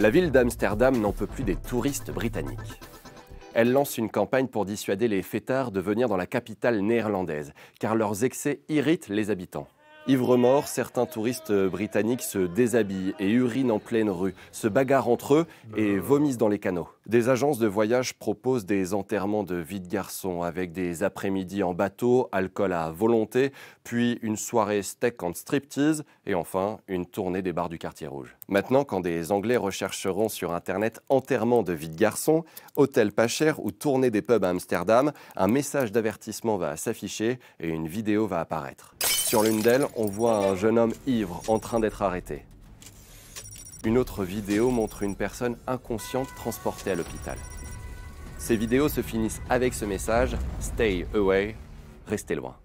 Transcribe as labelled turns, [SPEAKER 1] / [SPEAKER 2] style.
[SPEAKER 1] La ville d'Amsterdam n'en peut plus des touristes britanniques. Elle lance une campagne pour dissuader les fêtards de venir dans la capitale néerlandaise, car leurs excès irritent les habitants. Ivre mort, certains touristes britanniques se déshabillent et urinent en pleine rue, se bagarrent entre eux et euh. vomissent dans les canaux. Des agences de voyage proposent des enterrements de vie de garçons avec des après-midi en bateau, alcool à volonté, puis une soirée steak and striptease et enfin une tournée des bars du quartier rouge. Maintenant, quand des Anglais rechercheront sur Internet enterrement de vie de garçon, hôtel pas cher ou tournée des pubs à Amsterdam, un message d'avertissement va s'afficher et une vidéo va apparaître. Sur l'une d'elles, on voit un jeune homme ivre en train d'être arrêté. Une autre vidéo montre une personne inconsciente transportée à l'hôpital. Ces vidéos se finissent avec ce message Stay away, restez loin.